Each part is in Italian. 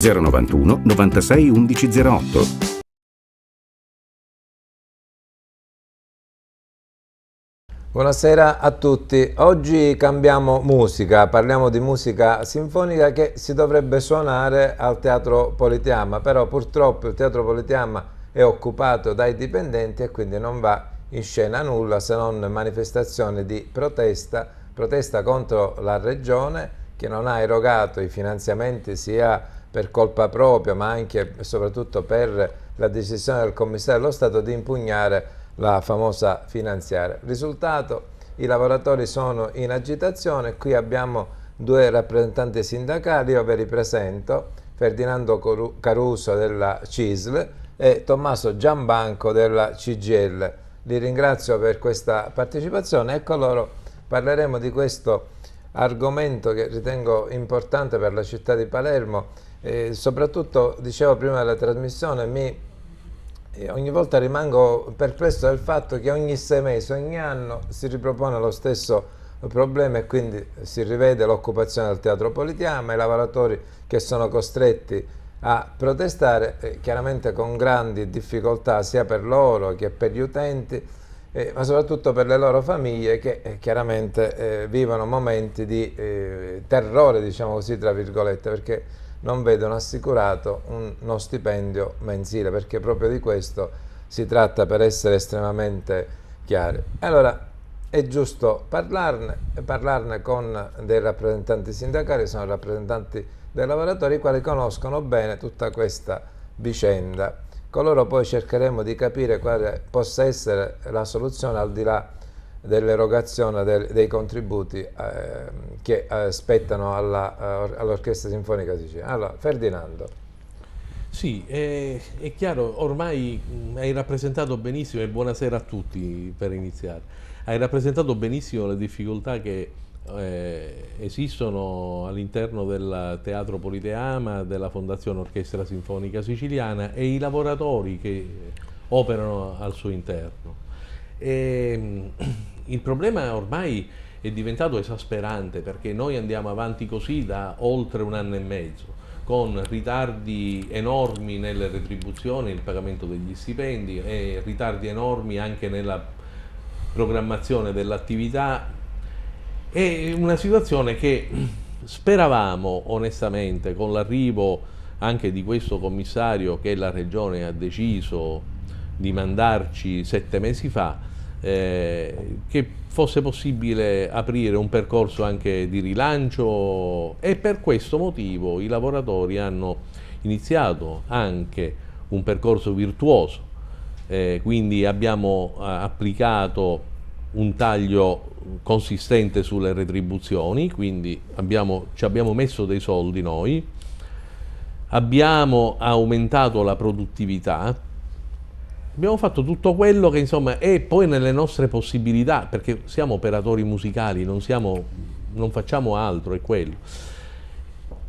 091 96 11 08 Buonasera a tutti, oggi cambiamo musica, parliamo di musica sinfonica che si dovrebbe suonare al Teatro Politeama, però purtroppo il Teatro Politeama è occupato dai dipendenti e quindi non va in scena nulla se non manifestazioni di protesta, protesta contro la Regione che non ha erogato i finanziamenti sia per colpa propria ma anche e soprattutto per la decisione del commissario dello Stato di impugnare la famosa finanziaria. Risultato, i lavoratori sono in agitazione, qui abbiamo due rappresentanti sindacali, io ve li presento, Ferdinando Caruso della CISL e Tommaso Giambanco della CGL. Li ringrazio per questa partecipazione e con loro parleremo di questo argomento che ritengo importante per la città di Palermo, e soprattutto, dicevo prima della trasmissione, mi, eh, ogni volta rimango perplesso del fatto che ogni sei mesi, ogni anno si ripropone lo stesso problema e quindi si rivede l'occupazione del teatro Politiama, i lavoratori che sono costretti a protestare eh, chiaramente con grandi difficoltà sia per loro che per gli utenti eh, ma soprattutto per le loro famiglie che eh, chiaramente eh, vivono momenti di eh, terrore, diciamo così, tra virgolette, perché non vedono assicurato un, uno stipendio mensile, perché proprio di questo si tratta per essere estremamente chiari. Allora, è giusto parlarne, parlarne con dei rappresentanti sindacali, sono rappresentanti dei lavoratori, i quali conoscono bene tutta questa vicenda con loro poi cercheremo di capire quale possa essere la soluzione al di là dell'erogazione del, dei contributi eh, che eh, spettano all'Orchestra all Sinfonica Siciliana. Allora, Ferdinando. Sì, è, è, chiaro, ormai mm, hai rappresentato benissimo, e buonasera a tutti per iniziare, hai rappresentato benissimo le difficoltà che eh, esistono all'interno del Teatro Politeama, della Fondazione Orchestra Sinfonica Siciliana e i lavoratori che operano al suo interno. E, ehm, il problema ormai è diventato esasperante perché noi andiamo avanti così da oltre un anno e mezzo con ritardi enormi nelle retribuzioni, nel pagamento degli stipendi e ritardi enormi anche nella programmazione dell'attività è una situazione che speravamo onestamente con l'arrivo anche di questo commissario che la Regione ha deciso di mandarci sette mesi fa, eh, che fosse possibile aprire un percorso anche di rilancio e per questo motivo i lavoratori hanno iniziato anche un percorso virtuoso, eh, quindi abbiamo eh, applicato un taglio consistente sulle retribuzioni, quindi abbiamo, ci abbiamo messo dei soldi noi, abbiamo aumentato la produttività, abbiamo fatto tutto quello che insomma è poi nelle nostre possibilità, perché siamo operatori musicali, non, siamo, non facciamo altro, è quello.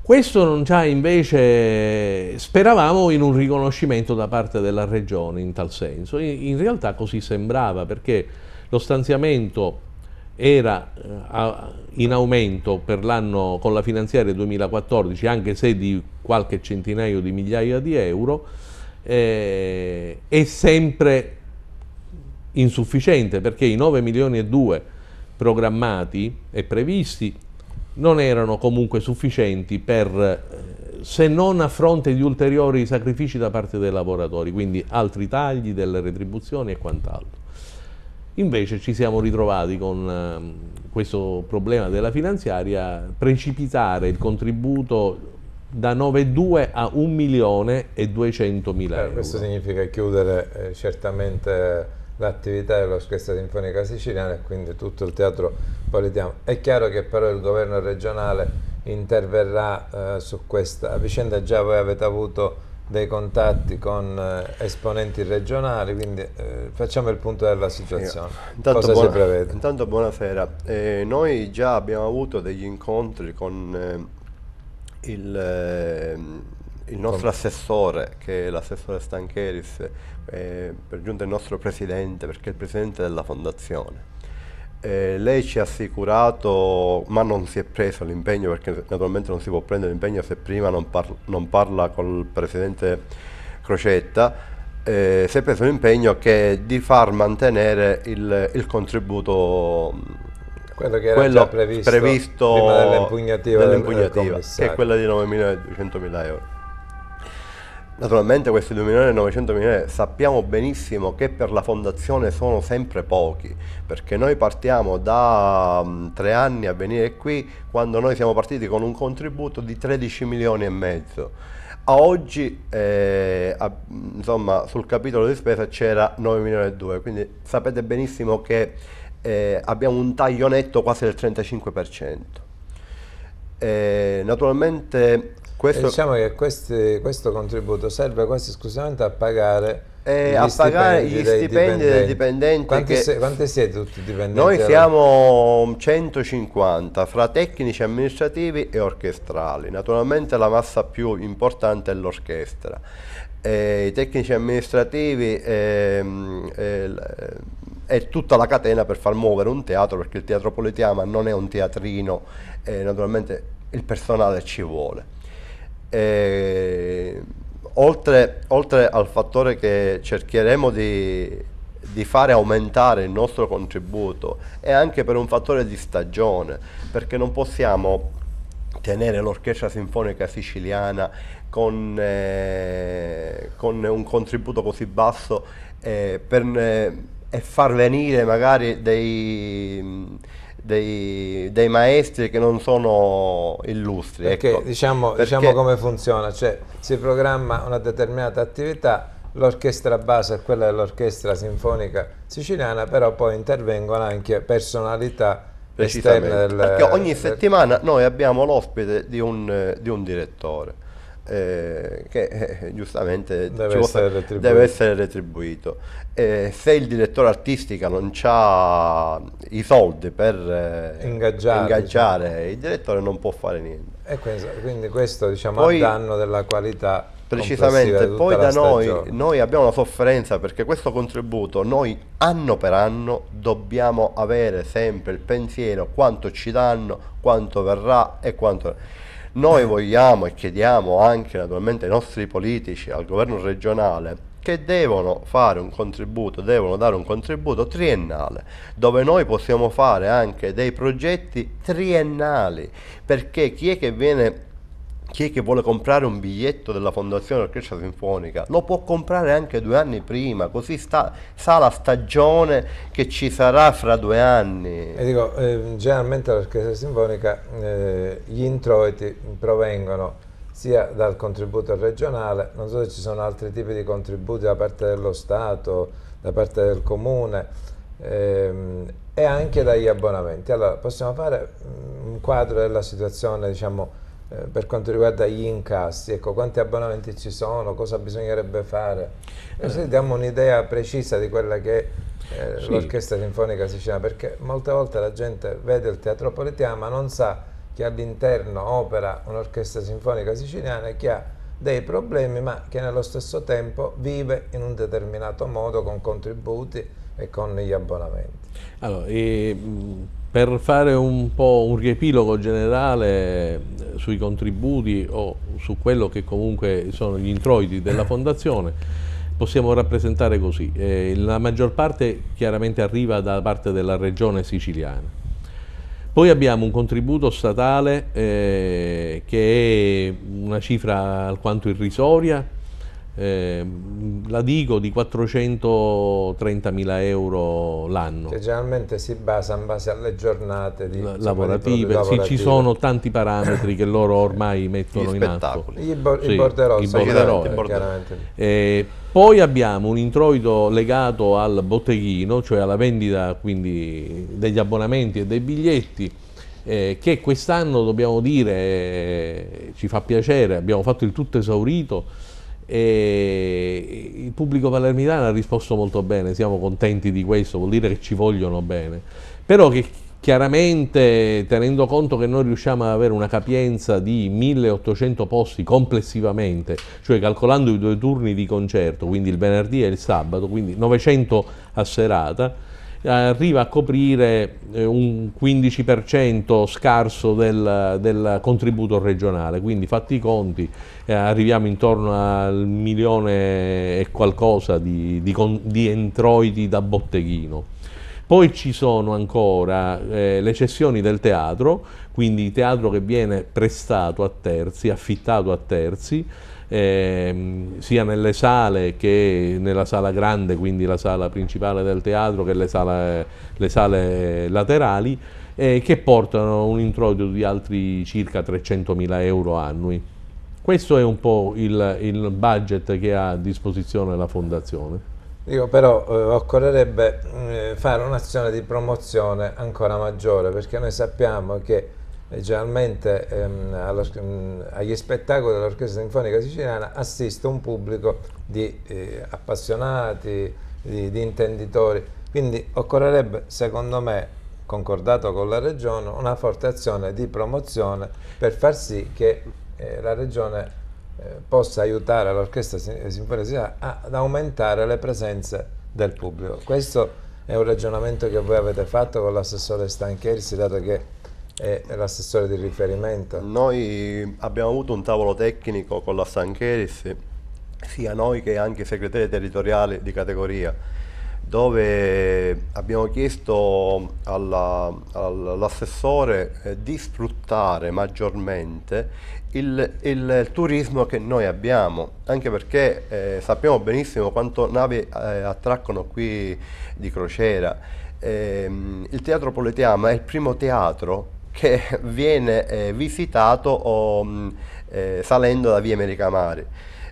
Questo non c'ha invece, speravamo in un riconoscimento da parte della regione in tal senso, in, in realtà così sembrava perché lo stanziamento era eh, in aumento per l'anno con la finanziaria 2014 anche se di qualche centinaio di migliaia di euro eh, è sempre insufficiente perché i 9 milioni e 2 programmati e previsti non erano comunque sufficienti per, eh, se non a fronte di ulteriori sacrifici da parte dei lavoratori, quindi altri tagli delle retribuzioni e quant'altro. Invece ci siamo ritrovati con ehm, questo problema della finanziaria precipitare il contributo da 9,2 a 1 milione e 200 mila eh, euro. questo significa chiudere eh, certamente l'attività dell'Orchestra Sinfonica Siciliana e quindi tutto il teatro politico. È chiaro che però il governo regionale interverrà eh, su questa vicenda, già voi avete avuto dei contatti con eh, esponenti regionali, quindi eh, facciamo il punto della situazione. Eh, intanto Cosa buona, si prevede? Intanto buonasera, eh, noi già abbiamo avuto degli incontri con eh, il, eh, il, nostro con... assessore, che è l'assessore Stancheris, per giunta il nostro presidente, perché è il presidente della fondazione. Eh, lei ci ha assicurato, ma non si è preso l'impegno, perché naturalmente non si può prendere l'impegno se prima non, parla, non parla col presidente Crocetta, eh, si è preso l'impegno che di far mantenere il, il contributo quello che era quello previsto, previsto dell'impugnativa, dell che è quella di 9.200.000 euro. Naturalmente questi 2 milioni e 900 milioni sappiamo benissimo che per la fondazione sono sempre pochi, perché noi partiamo da um, tre anni a venire qui quando noi siamo partiti con un contributo di 13 milioni e mezzo. A oggi eh, a, insomma, sul capitolo di spesa c'era 9 milioni e 2, quindi sapete benissimo che eh, abbiamo un taglio netto quasi del 35%. Eh, naturalmente questo... Diciamo che questi, questo contributo serve quasi esclusivamente a pagare eh, a pagare gli stipendi dei dipendenti. Quanti, se, quanti, siete tutti dipendenti? Noi siamo 150 fra tecnici amministrativi e orchestrali. Naturalmente la massa più importante è l'orchestra. Eh, I tecnici amministrativi eh, è tutta la catena per far muovere un teatro perché il teatro Politiama non è un teatrino, naturalmente il personale ci vuole. E, eh, oltre, oltre, al fattore che cercheremo di, di, fare aumentare il nostro contributo, è anche per un fattore di stagione, perché non possiamo tenere l'orchestra sinfonica siciliana con, eh, con un contributo così basso eh, per, eh, e far venire magari dei dei, dei, maestri che non sono illustri. Perché, ecco. diciamo, Perché diciamo come funziona, cioè si programma una determinata attività l'orchestra base è quella dell'orchestra sinfonica siciliana, però poi intervengono anche personalità esterne. Del, Perché ogni del... settimana noi abbiamo l'ospite di di un direttore eh, che eh, giustamente deve essere, retribuito. Deve essere retribuito. Eh, se il direttore artistico non ha i soldi per eh, ingaggiare, ingaggiare, diciamo. il direttore non può fare niente. E questo, quindi questo diciamo poi, a danno della qualità. Precisamente, poi da noi, noi abbiamo una sofferenza perché questo contributo noi anno per anno dobbiamo avere sempre il pensiero quanto ci danno, quanto verrà e quanto... Noi vogliamo e chiediamo anche naturalmente ai nostri politici, al governo regionale, che devono fare un contributo, devono dare un contributo triennale, dove noi possiamo fare anche dei progetti triennali, perché chi è che viene chi è che vuole comprare un biglietto della Fondazione Orchestra Sinfonica lo può comprare anche due anni prima, così sta, sa la stagione che ci sarà fra due anni. E dico, eh, generalmente l'Orchestra Sinfonica eh, gli introiti provengono sia dal contributo regionale, non so se ci sono altri tipi di contributi da parte dello Stato, da parte del Comune ehm, e anche dagli abbonamenti. Allora, possiamo fare mm, un quadro della situazione, diciamo, eh, per quanto riguarda gli incassi, ecco, quanti abbonamenti ci sono, cosa bisognerebbe fare. Così eh, eh. diamo un'idea precisa di quella che è eh, sì. l'Orchestra Sinfonica Siciliana, perché molte volte la gente vede il Teatro Politeia ma non sa che all'interno opera un'Orchestra Sinfonica Siciliana che ha dei problemi ma che nello stesso tempo vive in un determinato modo con contributi e con gli abbonamenti. Allora, e, mh, mm, per fare un po' un riepilogo generale sui contributi o su quello che comunque sono gli introiti della fondazione, possiamo rappresentare così. Eh, la maggior parte chiaramente arriva da parte della regione siciliana. Poi abbiamo un contributo statale eh, che è una cifra alquanto irrisoria, eh, la dico di 430.000 euro l'anno. Che generalmente si basa in base alle giornate di, la, lavorative, Sì, ci sono tanti parametri che loro ormai mettono in atto. I, bo- sì, i borderò. Eh. eh, poi abbiamo un introito legato al botteghino, cioè alla vendita quindi degli abbonamenti e dei biglietti. Eh, che quest'anno dobbiamo dire eh, ci fa piacere, abbiamo fatto il tutto esaurito e il pubblico palermitano ha risposto molto bene, siamo contenti di questo, vuol dire che ci vogliono bene, però che chiaramente tenendo conto che noi riusciamo ad avere una capienza di 1800 posti complessivamente, cioè calcolando i due turni di concerto, quindi il venerdì e il sabato, quindi 900 a serata, arriva a coprire eh, un 15% scarso del, del, contributo regionale, quindi fatti i conti eh, arriviamo intorno al milione e qualcosa di, di, di introiti da botteghino. Poi ci sono ancora eh, le cessioni del teatro, quindi teatro che viene prestato a terzi, affittato a terzi, ehm, sia nelle sale che nella sala grande, quindi la sala principale del teatro, che le sale, le sale laterali, eh, che portano un introito di altri circa 300.000 euro annui. Questo è un po' il, il budget che ha a disposizione la Fondazione. Dico però eh, occorrerebbe eh, fare un'azione di promozione ancora maggiore perché noi sappiamo che eh, generalmente ehm, alla, mm, agli spettacoli dell'Orchestra Sinfonica Siciliana assiste un pubblico di eh, appassionati, di, di, intenditori, quindi occorrerebbe secondo me, concordato con la Regione, una forte azione di promozione per far sì che eh, la Regione eh, possa aiutare l'Orchestra eh, Sinfonica Siciliana ad aumentare le presenze del pubblico. Questo è un ragionamento che voi avete fatto con l'assessore Stancheri, dato che è l'assessore di riferimento? Noi abbiamo avuto un tavolo tecnico con la Sancheris, sia noi che anche i segretari territoriali di categoria, dove abbiamo chiesto all'assessore eh, di sfruttare maggiormente il, il, turismo che noi abbiamo, anche perché eh, sappiamo benissimo quanto navi eh, attraccano qui di crociera. Ehm, il teatro Politeama è il primo teatro che viene eh, visitato o, mh, mm, eh, salendo da via Americamare.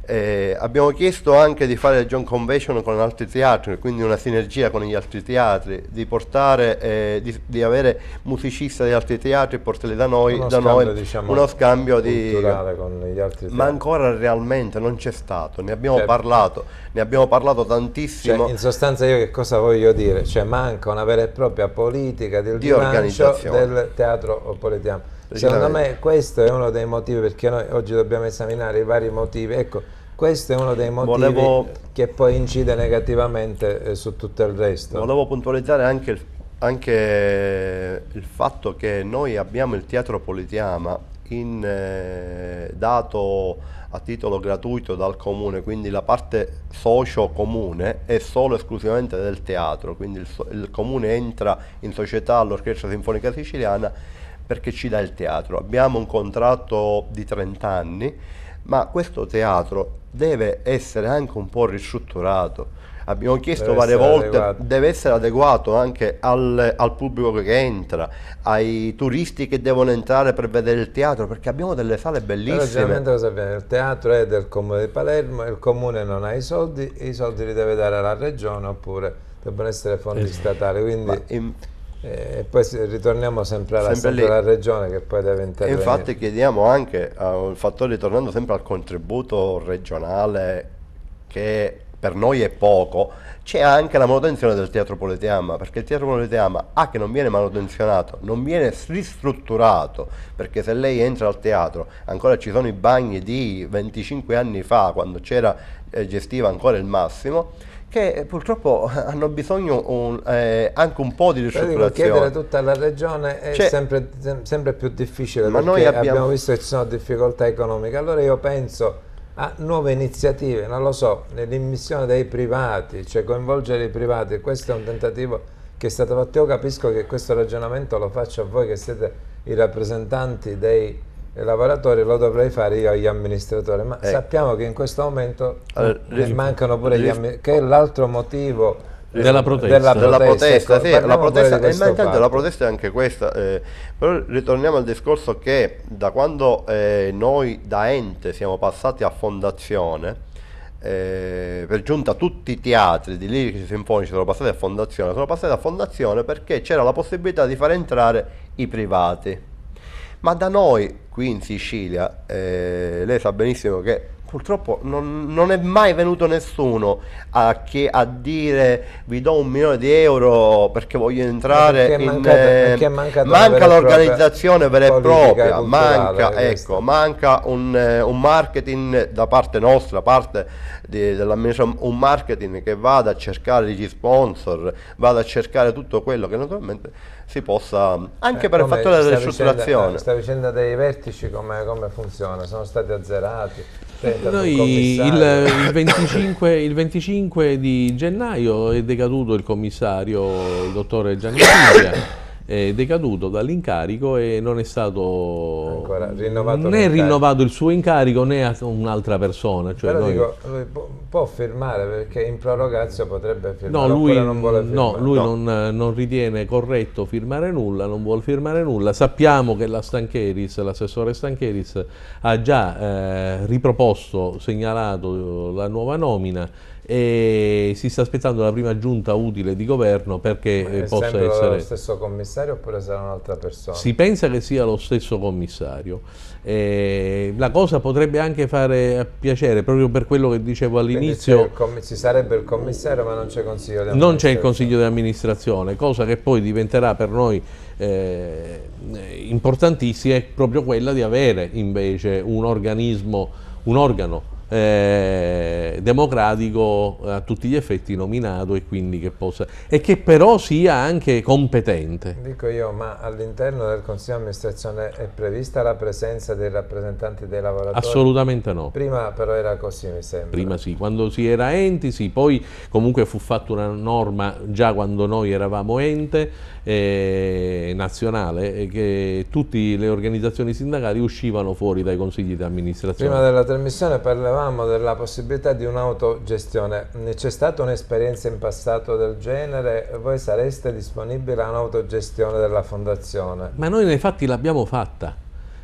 Eh, abbiamo chiesto anche di fare il John Convention con altri teatri, quindi una sinergia con gli altri teatri, di portare, eh, di, di, avere musicisti di altri teatri e portarli da noi, uno da scambio, noi, diciamo, uno scambio di, con gli altri Ma ancora realmente non c'è stato, ne abbiamo cioè, parlato, ne abbiamo parlato cioè, tantissimo. Cioè, in sostanza io che cosa voglio dire? Cioè manca una vera e propria politica del di organizzazione del teatro politano Secondo me questo è uno dei motivi perché noi oggi dobbiamo esaminare i vari motivi. Ecco, questo è uno dei motivi volevo... che poi incide negativamente eh, su tutto il resto. Volevo puntualizzare anche il, anche il, fatto che noi abbiamo il teatro Politiama in, eh, dato a titolo gratuito dal comune, quindi la parte socio comune è solo esclusivamente del teatro, quindi il, il comune entra in società all'Orchestra Sinfonica Siciliana perché ci dà il teatro. Abbiamo un contratto di 30 anni, ma questo teatro deve essere anche un po' ristrutturato. Abbiamo chiesto varie volte, adeguato. deve essere adeguato anche al, al, pubblico che entra, ai turisti che devono entrare per vedere il teatro, perché abbiamo delle sale bellissime. Però cosa avviene? Il teatro è del comune di Palermo, il comune non ha i soldi, i soldi li deve dare alla regione oppure devono essere fondi eh, statali. Quindi... Ma, in, e eh, poi ritorniamo sempre alla, sempre sempre regione che poi deve intervenire. E infatti chiediamo anche, uh, fattore, ritornando sempre al contributo regionale che per noi è poco, c'è anche la manutenzione del Teatro Politeama, perché il Teatro Politeama A che non viene manutenzionato, non viene ristrutturato, perché se lei entra al teatro ancora ci sono i bagni di 25 anni fa, quando c'era eh, gestiva ancora il massimo, che eh, purtroppo hanno bisogno un, eh, anche un po' di recuperazione. Chiedere a tutta la regione è cioè, sempre, sempre, più difficile ma noi abbiamo... abbiamo... visto che ci sono difficoltà economiche. Allora io penso a nuove iniziative, non lo so, nell'immissione dei privati, cioè coinvolgere i privati, questo è un tentativo che è stato fatto. Io capisco che questo ragionamento lo faccio a voi che siete i rappresentanti dei il lavoratore lo dovrei fare io agli amministratori, ma eh. sappiamo che in questo momento allora, mancano pure gli amministratori, che è l'altro motivo della protesta, della protesta, della protesta, sì, la, protesta eh, la protesta, è anche questa eh, però ritorniamo al discorso che da quando eh, noi da ente siamo passati a fondazione eh, per giunta tutti i teatri di lirici sinfonici sono passati a fondazione sono passati a fondazione perché c'era la possibilità di far entrare i privati ma da noi qui in Sicilia eh, lei sa benissimo che purtroppo non, non, è mai venuto nessuno a, che, a, dire vi do un milione di euro perché voglio entrare perché in mancata, eh, manca l'organizzazione vera e propria manca, ecco, manca un, eh, un, marketing da parte nostra parte dell'amministrazione un marketing che vada a cercare gli sponsor vada a cercare tutto quello che naturalmente si possa anche eh, per il fattore della ristrutturazione eh, questa vicenda dei vertici come, come funziona sono stati azzerati eh, Noi il, il, 25, il, 25, di gennaio è decaduto il commissario, il dottore Gianni Piglia è decaduto dall'incarico e non è stato rinnovato né rinnovato il suo incarico né un'altra persona. Cioè noi... dico, può firmare perché in prorogazio potrebbe firmare, no, lui, non vuole firmare. No, lui no. Non, non, ritiene corretto firmare nulla, non vuole firmare nulla. Sappiamo che la Stancheris, l'assessore Stancheris ha già eh, riproposto, segnalato la nuova nomina e si sta aspettando la prima giunta utile di governo perché eh, possa essere... lo stesso commissario oppure sarà un'altra persona? Si pensa che sia lo stesso commissario. Eh, la cosa potrebbe anche fare piacere proprio per quello che dicevo all'inizio. Ci sarebbe il commissario ma non c'è consiglio di amministrazione. Non c'è il consiglio di amministrazione, cosa che poi diventerà per noi eh, importantissima è proprio quella di avere invece un organismo, un organo eh, democratico a tutti gli effetti nominato e quindi che possa e che però sia anche competente. Dico io, ma all'interno del Consiglio di amministrazione è prevista la presenza dei rappresentanti dei lavoratori? Assolutamente no. Prima però era così, mi sembra. Prima sì, quando si era enti sì, poi comunque fu fatta una norma già quando noi eravamo ente eh, nazionale eh, che tutte le organizzazioni sindacali uscivano fuori dai consigli di amministrazione. Prima della trasmissione parlavamo parlavamo della possibilità di un'autogestione. C'è stata un'esperienza in passato del genere? Voi sareste disponibili a un'autogestione della fondazione? Ma noi nei fatti l'abbiamo fatta.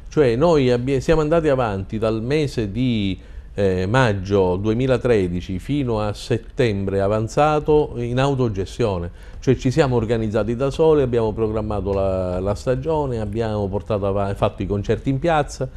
Cioè noi siamo andati avanti dal mese di eh, maggio 2013 fino a settembre avanzato in autogestione, cioè ci siamo organizzati da soli, abbiamo programmato la, la stagione, abbiamo avanti, fatto i concerti in piazza,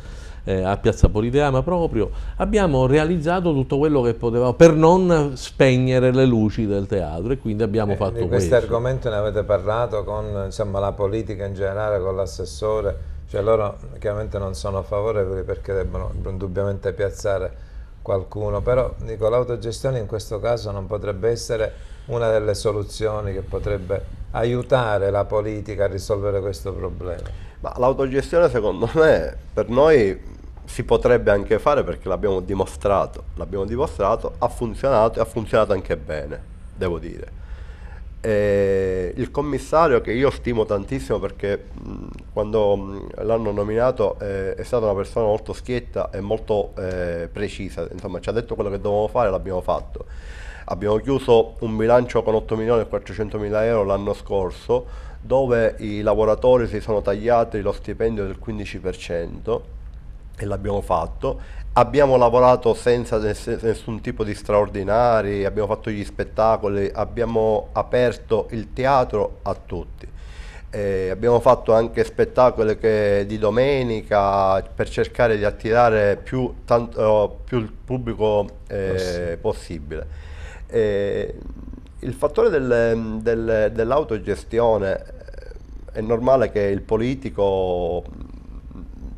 eh, a Piazza Politeama proprio, abbiamo realizzato tutto quello che potevamo per non spegnere le luci del teatro e quindi abbiamo eh, fatto questo. Di questo argomento ne avete parlato con insomma, la politica in generale, con l'assessore, cioè loro chiaramente non sono favorevoli perché debbono indubbiamente piazzare qualcuno, però dico l'autogestione in questo caso non potrebbe essere una delle soluzioni che potrebbe aiutare la politica a risolvere questo problema. l'autogestione secondo me per noi si potrebbe anche fare perché l'abbiamo dimostrato, l'abbiamo dimostrato, ha funzionato e ha funzionato anche bene, devo dire. E il commissario che io stimo tantissimo perché mh, quando mh, l'hanno nominato eh, è stata una persona molto schietta e molto eh, precisa, insomma ci ha detto quello che dovevamo fare e l'abbiamo fatto. Abbiamo chiuso un bilancio con 8 milioni e 400 mila euro l'anno scorso dove i lavoratori si sono tagliati lo stipendio del 15% e l'abbiamo fatto. Abbiamo lavorato senza nessun tipo di straordinari, abbiamo fatto gli spettacoli, abbiamo aperto il teatro a tutti. Eh, abbiamo fatto anche spettacoli che, di domenica per cercare di attirare più, tanto, eh, più il pubblico eh, possibile. Eh, il fattore del, del, dell'autogestione eh, è normale che il politico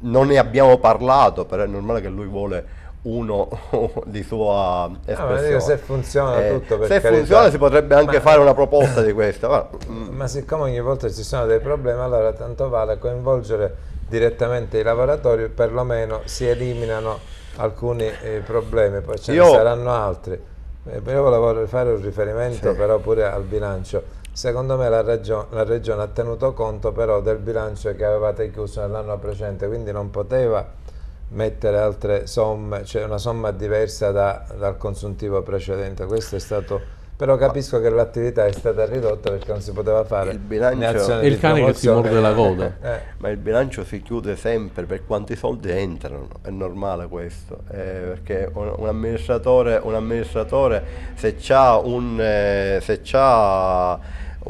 non ne abbiamo parlato, però è normale che lui vuole uno di sua ah, espressione. Ah, se funziona eh, tutto per Se carità. funziona si potrebbe anche ma, fare una proposta di questa. Ma, ma mm. siccome ogni volta ci sono dei problemi, allora tanto vale coinvolgere direttamente i lavoratori, perlomeno si eliminano alcuni eh, problemi, poi ce io, ne saranno altri. Eh, io volevo fare un riferimento sì. però pure al bilancio Secondo me la, regione, la regione ha tenuto conto però del bilancio che avevate chiuso nell'anno precedente, quindi non poteva mettere altre somme, cioè una somma diversa da, dal consuntivo precedente. Questo è stato però capisco che l'attività è stata ridotta perché non si poteva fare il bilancio il cane che si morde la coda eh, eh. ma il bilancio si chiude sempre per quanti soldi entrano è normale questo eh, perché un, un, amministratore, un, amministratore, se ha un eh, se ha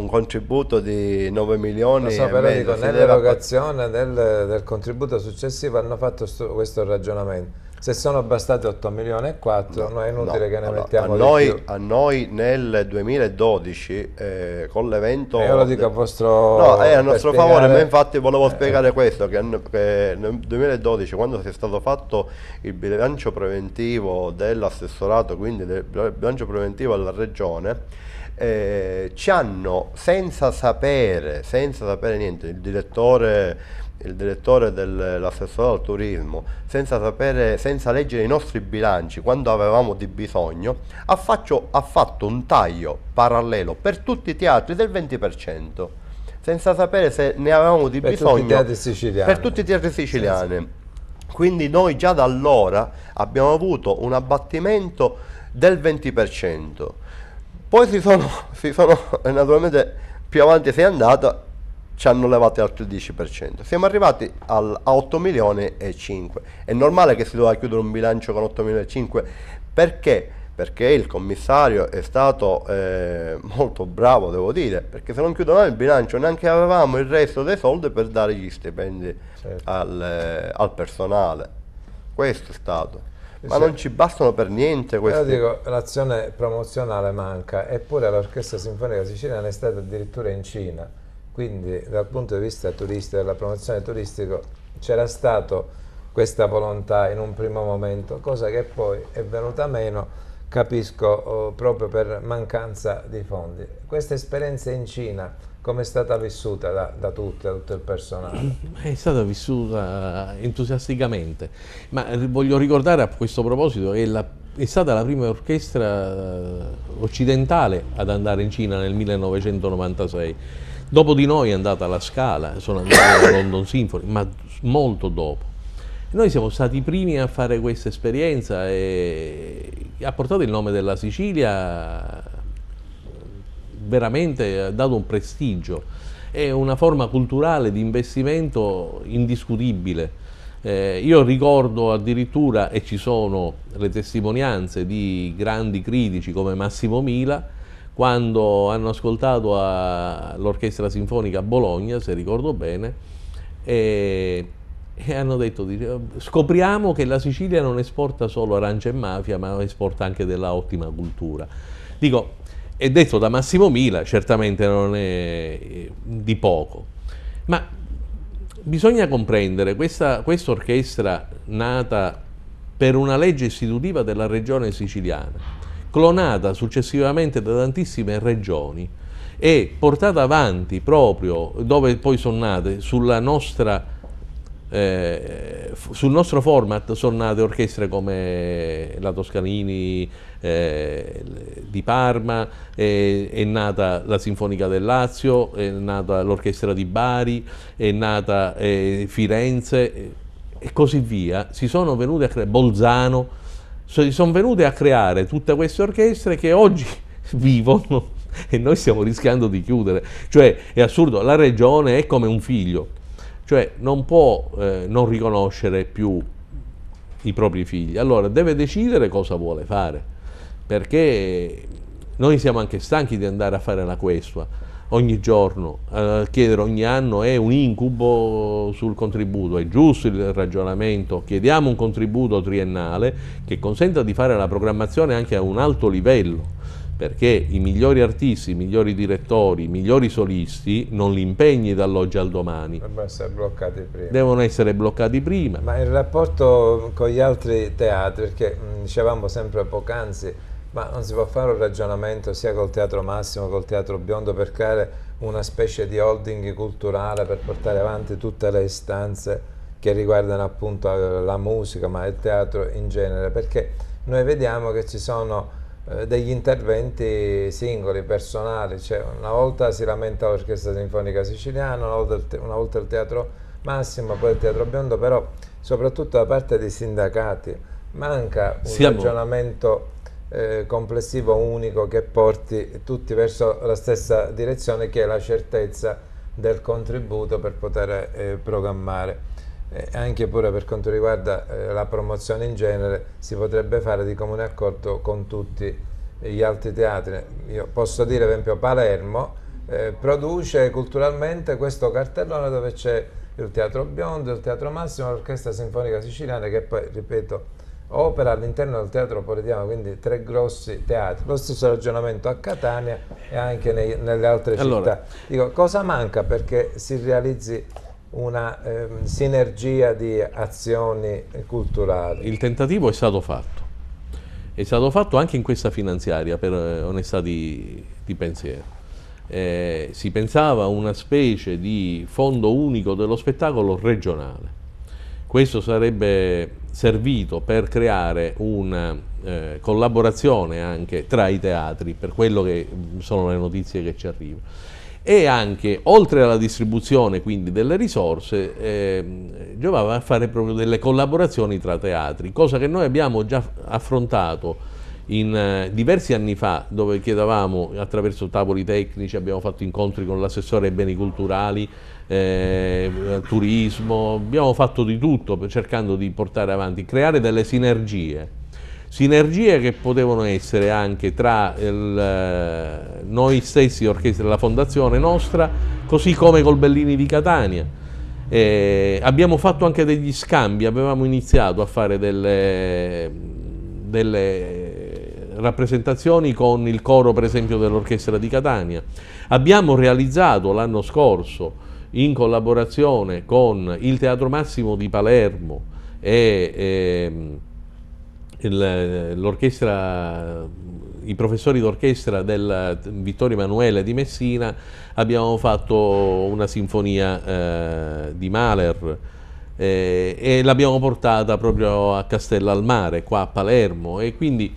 un contributo di 9 milioni Lo so, però e dico, nell'erogazione del, del, contributo successivo hanno fatto questo ragionamento se sono bastati 8 milioni e 4 no, no è inutile no, che ne allora, mettiamo a noi, a noi nel 2012 eh, con l'evento eh, io lo dico a eh, vostro no è a nostro spiegare... favore ma infatti volevo eh. spiegare questo che, che, nel 2012 quando si è stato fatto il bilancio preventivo dell'assessorato quindi del bilancio preventivo della regione eh, ci hanno, senza sapere, senza sapere niente, il direttore, il direttore dell'assessore al turismo, senza, sapere, senza leggere i nostri bilanci quando avevamo di bisogno, ha, faccio, ha fatto un taglio parallelo per tutti i teatri del 20% senza sapere se ne avevamo di per bisogno tutti per tutti i teatri siciliani. Quindi noi già da allora abbiamo avuto un abbattimento del 20%. Poi si sono, si sono naturalmente più avanti si è andata, ci hanno levato altri 10%. Siamo arrivati al, a 8 milioni e 5. È normale che si doveva chiudere un bilancio con 8 milioni e 5 perché? Perché il commissario è stato eh, molto bravo, devo dire, perché se non chiudevamo il bilancio neanche avevamo il resto dei soldi per dare gli stipendi certo. al, eh, al personale. Questo è stato ma sì. non ci bastano per niente queste. Io dico, l'azione promozionale manca, eppure l'Orchestra Sinfonica Siciliana è stata addirittura in Cina, quindi dal punto di vista turistico, della promozione turistica, c'era stata questa volontà in un primo momento, cosa che poi è venuta meno, capisco, oh, proprio per mancanza di fondi. Questa esperienza in Cina come è stata vissuta da, da, tutti, da tutto il personale? È stata vissuta entusiasticamente, ma voglio ricordare a questo proposito che la, è stata la prima orchestra eh, occidentale ad andare in Cina nel 1996. Dopo di noi è andata la Scala, sono andata alla London Symphony, ma molto dopo. Noi siamo stati i primi a fare questa esperienza e ha portato il nome della Sicilia veramente eh, dato un prestigio, è una forma culturale di investimento indiscutibile. Eh, io ricordo addirittura, e ci sono le testimonianze di grandi critici come Massimo Mila, quando hanno ascoltato l'Orchestra Sinfonica a Bologna, se ricordo bene, e, e hanno detto, dice, scopriamo che la Sicilia non esporta solo arancia e mafia, ma esporta anche della ottima cultura. Dico, è detto da Massimo Mila, certamente non è eh, di poco, ma bisogna comprendere questa quest orchestra nata per una legge istitutiva della regione siciliana, clonata successivamente da tantissime regioni e portata avanti proprio dove poi sono nate sulla nostra eh, sul nostro format sono nate orchestre come la Toscanini eh, di Parma, eh, è nata la Sinfonica del Lazio, è nata l'Orchestra di Bari, è nata eh, Firenze e così via. Si sono venute a creare, Bolzano, si sono venute a creare tutte queste orchestre che oggi vivono e noi stiamo rischiando di chiudere. Cioè è assurdo, la regione è come un figlio cioè non può eh, non riconoscere più i propri figli, allora deve decidere cosa vuole fare, perché noi siamo anche stanchi di andare a fare la questua ogni giorno, a eh, chiedere ogni anno è un incubo sul contributo, è giusto il ragionamento, chiediamo un contributo triennale che consenta di fare la programmazione anche a un alto livello, perché i migliori artisti, i migliori direttori, i migliori solisti non li impegni dall'oggi al domani. Devono essere bloccati prima. Devono essere bloccati prima. Ma il rapporto con gli altri teatri, perché dicevamo sempre poc'anzi, ma non si può fare un ragionamento sia col Teatro Massimo che col Teatro Biondo per creare una specie di holding culturale per portare avanti tutte le istanze che riguardano appunto la musica, ma il teatro in genere, perché noi vediamo che ci sono eh, degli interventi singoli, personali, cioè, una volta si lamenta l'Orchestra Sinfonica Siciliana, una volta, te- una volta il Teatro Massimo, poi il Teatro Biondo, però soprattutto da parte dei sindacati manca un Siamo. ragionamento eh, complessivo unico che porti tutti verso la stessa direzione che è la certezza del contributo per poter eh, programmare eh, anche pure per quanto riguarda eh, la promozione in genere si potrebbe fare di comune accordo con tutti gli altri teatri. Io posso dire ad esempio Palermo eh, produce culturalmente questo cartellone dove c'è il Teatro Biondo, il Teatro Massimo, l'Orchestra Sinfonica Siciliana che poi, ripeto, opera all'interno del Teatro Polediano, quindi tre grossi teatri. Lo stesso ragionamento a Catania e anche nei, nelle altre allora. città. Dico, cosa manca perché si realizzi una eh, sinergia di azioni culturali. Il tentativo è stato fatto, è stato fatto anche in questa finanziaria per eh, onestà di, di pensiero. Eh, si pensava a una specie di fondo unico dello spettacolo regionale. Questo sarebbe servito per creare una eh, collaborazione anche tra i teatri, per quello che mm, sono le notizie che ci arrivano e anche oltre alla distribuzione quindi delle risorse eh, giovava a fare proprio delle collaborazioni tra teatri, cosa che noi abbiamo già affrontato in, eh, diversi anni fa dove chiedevamo attraverso tavoli tecnici, abbiamo fatto incontri con l'assessore ai beni culturali, eh, turismo, abbiamo fatto di tutto cercando di portare avanti, creare delle sinergie sinergie che potevano essere anche tra il, eh, noi stessi, l'orchestra della fondazione nostra, così come col Bellini di Catania. Eh, abbiamo fatto anche degli scambi, avevamo iniziato a fare delle, delle rappresentazioni con il coro per esempio dell'orchestra di Catania. Abbiamo realizzato l'anno scorso in collaborazione con il Teatro Massimo di Palermo e, e ehm, l'orchestra i professori d'orchestra del Vittorio Emanuele di Messina abbiamo fatto una sinfonia eh, di Mahler eh, e l'abbiamo portata proprio a Castellalmare, qua a Palermo e quindi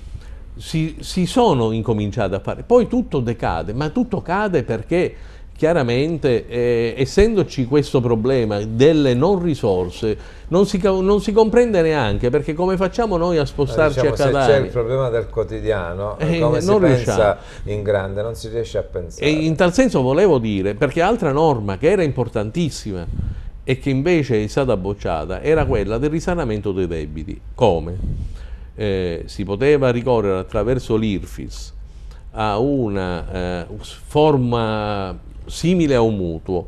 si, si sono incominciati a fare. Poi tutto decade, ma tutto cade perché chiaramente eh, essendoci questo problema delle non risorse non si, non si, comprende neanche perché come facciamo noi a spostarci diciamo, a Catania? Se c'è il problema del quotidiano, eh, come si pensa in grande, non si riesce a pensare. E in tal senso volevo dire, perché altra norma che era importantissima e che invece è stata bocciata era quella del risanamento dei debiti. Come? Eh, si poteva ricorrere attraverso l'IRFIS a una eh, forma simile a un mutuo,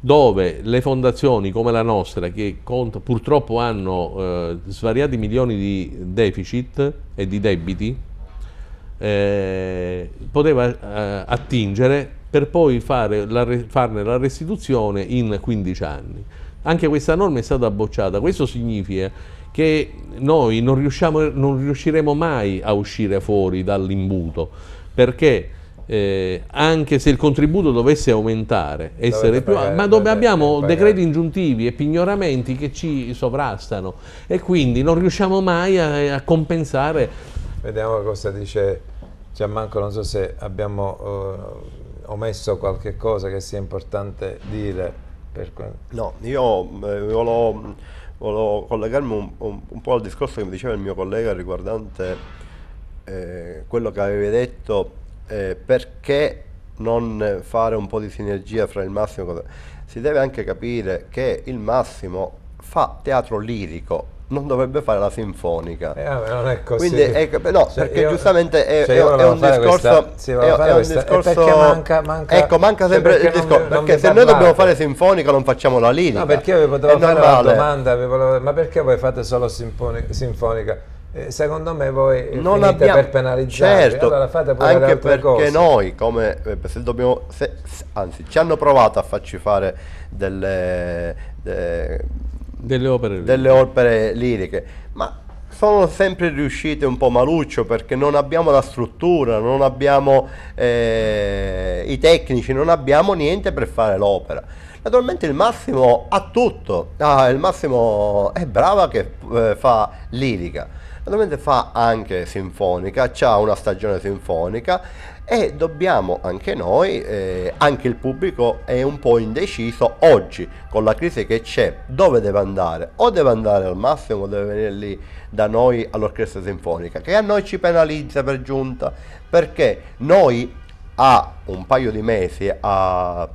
dove le fondazioni come la nostra, che conta, purtroppo hanno eh, svariati milioni di deficit e di debiti, eh, poteva eh, attingere per poi la, farne la restituzione in 15 anni. Anche questa norma è stata bocciata. Questo significa che noi non, non riusciremo mai a uscire fuori dall'imbuto perché eh, anche se il contributo dovesse aumentare, essere più pagare, ma dove abbiamo pagare. decreti ingiuntivi e pignoramenti che ci sovrastano e quindi non riusciamo mai a, a compensare. Vediamo cosa dice Gianmanco, non so se abbiamo eh, omesso qualche cosa che sia importante dire. Per... No, io eh, volevo, volevo, collegarmi un, un, un po' al discorso che mi diceva il mio collega riguardante eh, quello che avevi detto eh, perché non fare un po' di sinergia fra il massimo cosa... si deve anche capire che il massimo fa teatro lirico non dovrebbe fare la sinfonica eh, non è così Quindi, è, eh, no, cioè, perché io, giustamente è, è, cioè, è un discorso, questa, è, un discorso perché manca, manca, ecco manca cioè, sempre il discorso non, perché se noi dobbiamo fare sinfonica non facciamo la lirica no perché io vi potevo fare normale. una domanda volevo, ma perché voi fate solo sinfonica eh, secondo me voi non finite abbiamo... per penalizzare. Certo, allora fate pure anche perché cose. noi, come, eh, se dobbiamo, se, anzi ci hanno provato a farci fare delle, de, delle, opere delle opere liriche, ma sono sempre riuscite un po' maluccio perché non abbiamo la struttura, non abbiamo eh, i tecnici, non abbiamo niente per fare l'opera. Naturalmente il Massimo ha tutto, ah, il Massimo è brava che eh, fa lirica, naturalmente fa anche sinfonica, ha una stagione sinfonica e dobbiamo anche noi, eh, anche il pubblico è un po' indeciso oggi con la crisi che c'è, dove deve andare, o deve andare al massimo o deve venire lì da noi all'orchestra sinfonica, che a noi ci penalizza per giunta, perché noi a un paio di mesi a,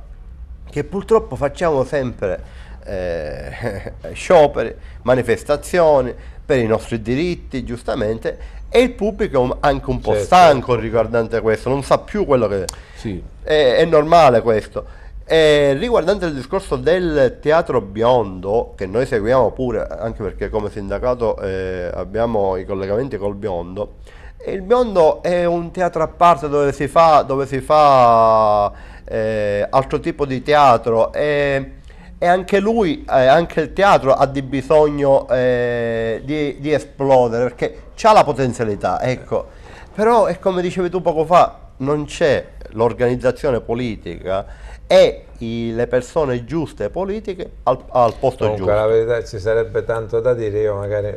che purtroppo facciamo sempre eh, scioperi, manifestazioni, per i nostri diritti, giustamente, e il pubblico è anche un po' certo. stanco riguardante questo, non sa più quello che... Sì. È, è normale questo. E riguardante il discorso del teatro biondo, che noi seguiamo pure, anche perché come sindacato eh, abbiamo i collegamenti col biondo, il biondo è un teatro a parte dove si fa, dove si fa eh, altro tipo di teatro. E e anche lui, eh, anche il teatro ha di bisogno eh, di, di, esplodere perché ha la potenzialità, ecco. Però è come dicevi tu poco fa, non c'è l'organizzazione politica e i, le persone giuste politiche al, al posto Comunque, giusto. la verità ci sarebbe tanto da dire, io magari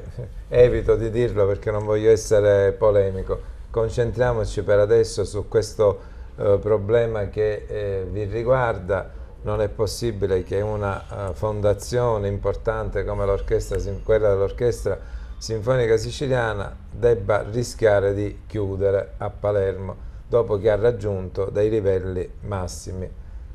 evito di dirlo perché non voglio essere polemico. Concentriamoci per adesso su questo eh, problema che eh, vi riguarda non è possibile che una eh, fondazione importante come quella dell'Orchestra Sinfonica Siciliana debba rischiare di chiudere a Palermo dopo che ha raggiunto dei livelli massimi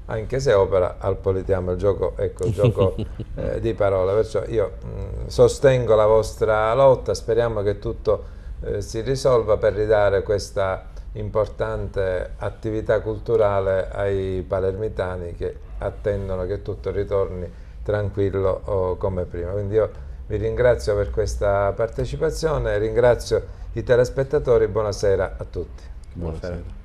anche se opera al Politeama, il gioco, ecco, il gioco eh, di parole. Perciò io mh, mm, sostengo la vostra lotta, speriamo che tutto eh, si risolva per ridare questa importante attività culturale ai palermitani che attendono che tutto ritorni tranquillo oh, come prima. Quindi io vi ringrazio per questa partecipazione, ringrazio i telespettatori, buonasera a tutti. Buonasera.